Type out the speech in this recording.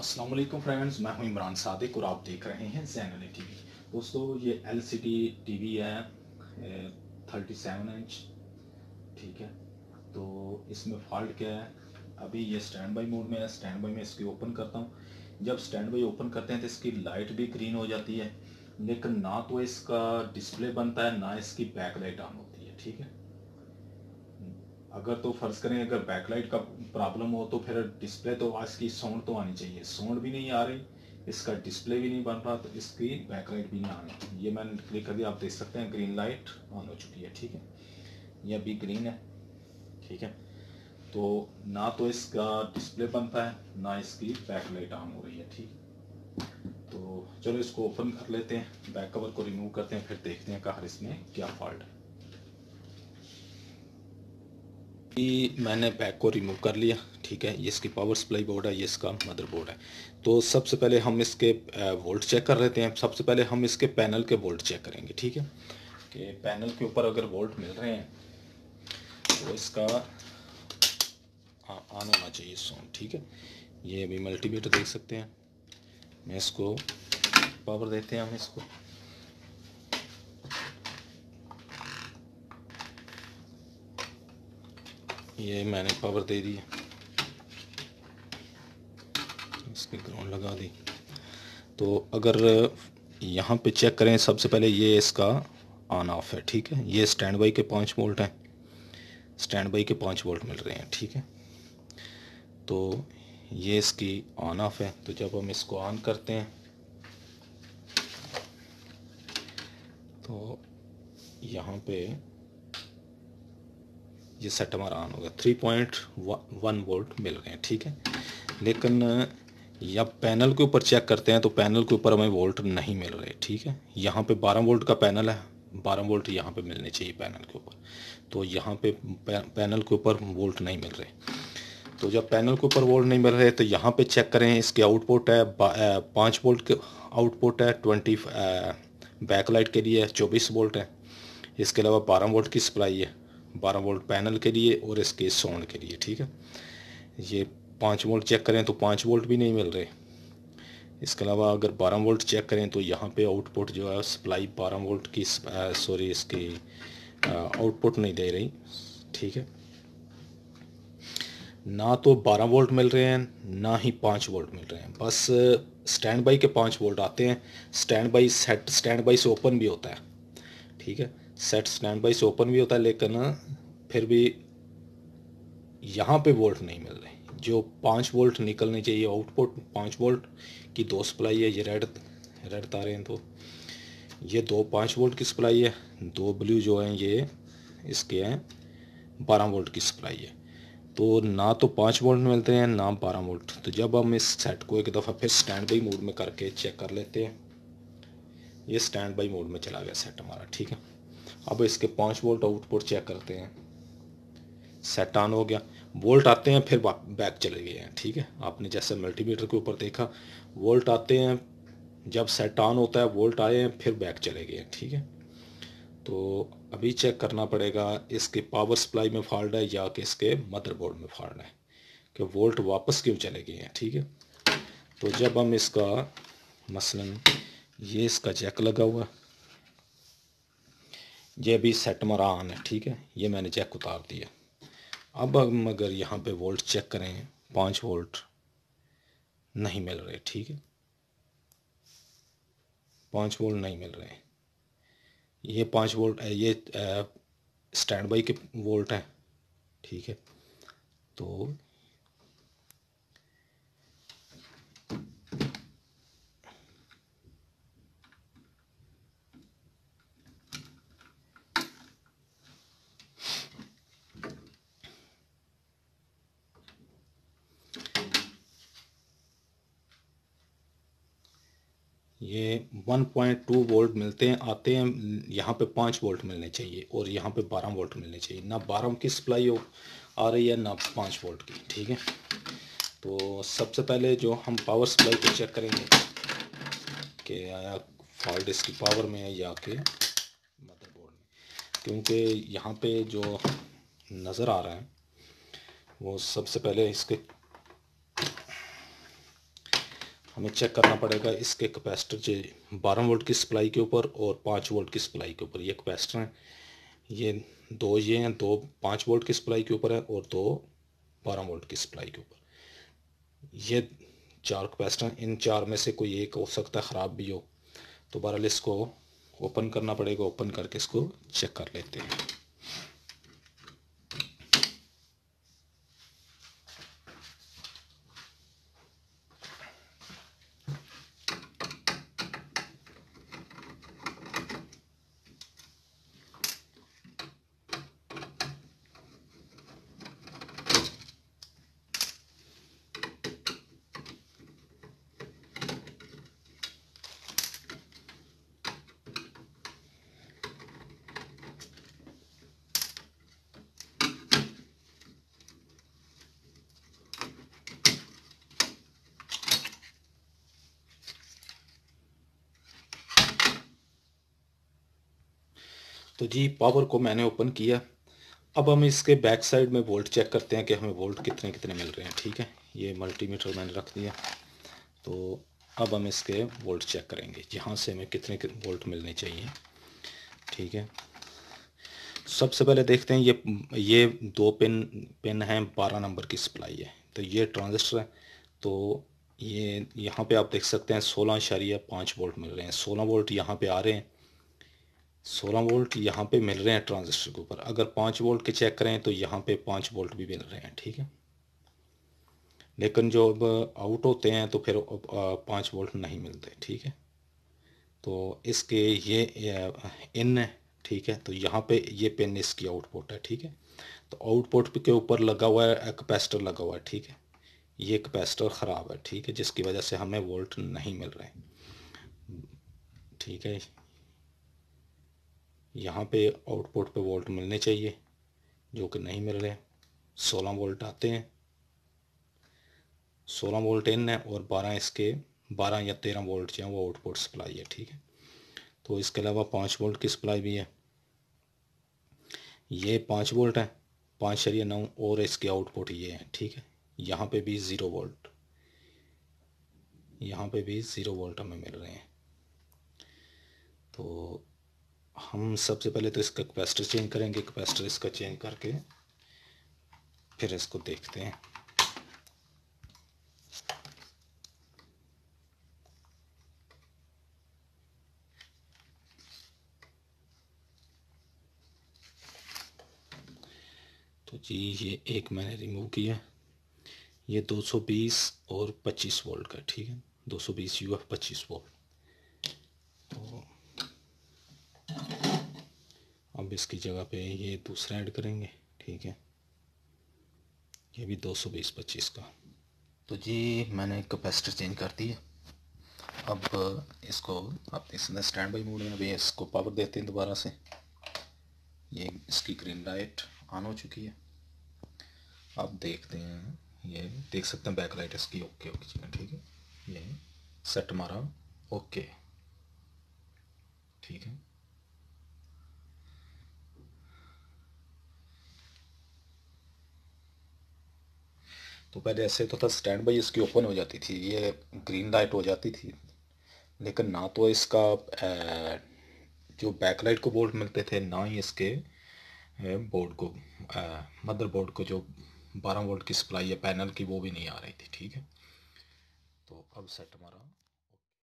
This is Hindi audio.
अस्सलाम वालेकुम फ्रेंड्स मैं हूं इमरान सादिक और आप देख रहे हैं जैन अली टी दोस्तों ये L C D T V है थर्टी सेवन इंच ठीक है तो इसमें फॉल्ट क्या है अभी ये स्टैंड बाई मोड में है स्टैंड बाई में इसकी ओपन करता हूँ जब स्टैंड बाई ओपन करते हैं तो इसकी लाइट भी ग्रीन हो जाती है लेकिन ना तो इसका डिस्प्ले बनता है ना इसकी बैक लाइट ऑन होती है ठीक है अगर तो फर्ज करें अगर बैकलाइट का प्रॉब्लम हो तो फिर डिस्प्ले तो आज की साउंड तो आनी चाहिए साउंड भी नहीं आ रही इसका डिस्प्ले भी नहीं बन रहा तो इसकी बैकलाइट भी नहीं आ रही ये मैंने क्लिक कर दिया आप देख सकते हैं ग्रीन लाइट ऑन हो चुकी है ठीक है यह भी ग्रीन है ठीक है तो ना तो इसका डिस्प्ले बनता है ना इसकी बैकलाइट ऑन हो रही है ठीक तो चलो इसको ओपन कर लेते हैं बैक कवर को रिमूव करते हैं फिर देखते हैं कहा इसमें क्या फॉल्ट है कि मैंने बैक को रिमूव कर लिया ठीक है ये इसकी पावर सप्लाई बोर्ड है ये इसका मदरबोर्ड है तो सबसे पहले हम इसके वोल्ट चेक कर लेते हैं सबसे पहले हम इसके पैनल के वोल्ट चेक करेंगे ठीक है कि पैनल के ऊपर अगर वोल्ट मिल रहे हैं तो इसका ऑन होना चाहिए सोन ठीक है ये अभी मल्टीमीटर देख सकते हैं मैं इसको पावर देते हैं हम इसको ये मैंने पावर दे दी इसकी ग्राउंड लगा दी तो अगर यहाँ पे चेक करें सबसे पहले ये इसका ऑन ऑफ है ठीक है ये स्टैंड बाई के पाँच वोल्ट हैं स्टैंड बाई के पाँच वोल्ट मिल रहे हैं ठीक है तो ये इसकी ऑन ऑफ है तो जब हम इसको ऑन करते हैं तो यहाँ पे ये सेट हमारा ऑन होगा थ्री पॉइंट वन वोल्ट मिल रहे हैं ठीक है लेकिन या पैनल के ऊपर चेक करते हैं तो पैनल के ऊपर हमें वोल्ट नहीं मिल रहे ठीक है यहाँ पे 12 वोल्ट का पैनल है 12 वोल्ट यहाँ पे मिलने चाहिए पैनल के ऊपर तो यहाँ पे पैनल के ऊपर वोल्ट नहीं मिल रहे तो जब पैनल के ऊपर वोल्ट नहीं मिल रहे तो यहाँ पे चेक करें इसके आउटपुट है पाँच वोल्ट के आउटपुट है ट्वेंटी बैकलाइट के लिए चौबीस वोल्ट है इसके अलावा बारह वोल्ट की सप्लाई है 12 वोल्ट पैनल के लिए और इसके साउंड के लिए ठीक है ये पाँच वोल्ट चेक करें तो पाँच वोल्ट भी नहीं मिल रहे इसके अलावा अगर 12 वोल्ट चेक करें तो यहाँ पे आउटपुट जो है सप्लाई 12 वोल्ट की सॉरी इसकी आउटपुट नहीं दे रही ठीक है ना तो 12 वोल्ट मिल रहे हैं ना ही 5 वोल्ट मिल रहे हैं बस स्टैंड बाई के 5 वोल्ट आते हैं stand by set stand by से ओपन भी होता है ठीक है सेट स्टैंड बाई से ओपन भी होता है लेकिन फिर भी यहाँ पे वोल्ट नहीं मिल रहे जो पाँच वोल्ट निकलने चाहिए आउटपुट पाँच वोल्ट की दो सप्लाई है ये रेड रेड तारे हैं तो ये दो पाँच वोल्ट की सप्लाई है दो ब्लू जो हैं ये इसके हैं बारह वोल्ट की सप्लाई है तो ना तो पाँच वोल्ट मिलते हैं ना बारह वोल्ट तो जब हम इस सेट को एक दफ़ा फिर स्टैंड बाई मोड में करके चेक कर लेते हैं ये स्टैंड बाई मोड में चला गया सेट हमारा ठीक है अब इसके पाँच वोल्ट आउटपुट चेक करते हैं सेट ऑन हो गया वोल्ट आते हैं फिर बैक चले गए हैं ठीक है आपने जैसे मल्टीमीटर के ऊपर देखा वोल्ट आते हैं जब सेट ऑन होता है वोल्ट आए हैं फिर बैक चले गए हैं ठीक है तो अभी चेक करना पड़ेगा इसके पावर सप्लाई में फॉल्ट है या कि इसके मदरबोर्ड में फॉल्ट है कि वोल्ट वापस क्यों चले गए हैं ठीक है तो जब हम इसका मसलन ये इसका जैक लगा हुआ ये भी सेटमरान है ठीक है ये मैंने चेक उतार दिया अब हम अगर यहाँ पे वोल्ट चेक करें पाँच वोल्ट नहीं मिल रहे ठीक है पाँच वोल्ट नहीं मिल रहे ये पाँच वोल्ट ये स्टैंड बाई के वोल्ट हैं ठीक है तो ये 1.2 वोल्ट मिलते हैं आते हैं यहाँ पे पाँच वोल्ट मिलने चाहिए और यहाँ पे बारह वोल्ट मिलने चाहिए ना बारह की सप्लाई हो आ रही है ना पाँच वोल्ट की ठीक है तो सबसे पहले जो हम पावर सप्लाई को चेक करेंगे कि आया फॉल्ट इसकी पावर में है या के मदरबोर्ड में क्योंकि यहाँ पे जो नज़र आ रहा है वो सबसे पहले इसके हमें चेक करना पड़ेगा इसके कैपेसिटर जो बारह वोल्ट की सप्लाई के ऊपर और पाँच वोल्ट की सप्लाई के ऊपर ये कैपेसिटर हैं ये दो ये हैं दो पाँच वोल्ट की सप्लाई के ऊपर है और दो बारह वोल्ट की सप्लाई के ऊपर ये चार कैपेसिटर इन चार में से कोई एक हो सकता है ख़राब भी हो तो बहरहाल इसको ओपन करना पड़ेगा ओपन करके इसको चेक कर लेते हैं तो जी पावर को मैंने ओपन किया अब हम इसके बैक साइड में वोल्ट चेक करते हैं कि हमें वोल्ट कितने कितने मिल रहे हैं ठीक है ये मल्टीमीटर मैंने रख दिया तो अब हम इसके वोल्ट चेक करेंगे जहाँ से हमें कितने वोल्ट मिलने चाहिए ठीक है सबसे पहले देखते हैं ये ये दो पिन पिन हैं बारह नंबर की सप्लाई है तो ये ट्रांजिस्टर है तो ये यहाँ पे आप देख सकते हैं सोलह इशारिया पाँच वोल्ट मिल रहे हैं सोलह वोल्ट यहाँ पे आ रहे हैं सोलह वोल्ट यहाँ पे मिल रहे हैं ट्रांजिस्टर के ऊपर अगर पाँच वोल्ट के चेक करें तो यहाँ पे पाँच वोल्ट भी मिल रहे हैं ठीक है लेकिन जो अब आउट होते हैं तो फिर पाँच वोल्ट नहीं मिलते ठीक है तो इसके ये इन है ठीक है तो यहाँ पे ये पिन इसकी आउटपुट है ठीक है तो आउटपुट के ऊपर लगा हुआ है कैपेसिटर लगा हुआ है ठीक है ये कैपेसिटर ख़राब है ठीक है जिसकी वजह से हमें वोल्ट नहीं मिल रहे ठीक है यहाँ पे आउटपुट पे वोल्ट मिलने चाहिए जो कि नहीं मिल रहे सोलह वोल्ट आते हैं सोलह वोल्ट इन है और बारह इसके बारह या तेरह वोल्ट जो है वो आउटपुट सप्लाई है ठीक है तो इसके अलावा पाँच वोल्ट की सप्लाई भी है ये पाँच वोल्ट है पाँच शरीय नौ और इसके आउटपुट ये है ठीक है यहाँ पे भी ज़ीरो वोल्ट यहाँ पे भी ज़ीरो वोल्ट हमें मिल रहे हैं तो हम सबसे पहले तो इसका कैपेसिटर चेंज करेंगे कैपेसिटर इसका चेंज करके फिर इसको देखते हैं तो जी ये एक मैंने रिमूव किया ये 220 और 25 वोल्ट का ठीक है 220 यू एफ पच्चीस वोल्ट अब इसकी जगह पे ये दूसरा ऐड करेंगे ठीक है ये भी दो सौ बीस पच्चीस का तो जी मैंने कैपेसिटर चेंज कर दी है अब इसको आप देख सकते हैं स्टैंड बाई मोड में अभी इसको पावर देते हैं दोबारा से ये इसकी ग्रीन लाइट ऑन हो चुकी है आप देखते हैं ये देख सकते हैं बैक लाइट इसकी ओके ओके चीज़ें ठीक है ये सेट मारा ओके ठीक है तो पहले ऐसे तो था स्टैंड बाई इसकी ओपन हो जाती थी ये ग्रीन लाइट हो जाती थी लेकिन ना तो इसका जो बैक लाइट को बोल्ट मिलते थे ना ही इसके बोर्ड को मदर बोर्ड को जो 12 वोल्ट की सप्लाई है पैनल की वो भी नहीं आ रही थी ठीक है तो अब सेट हमारा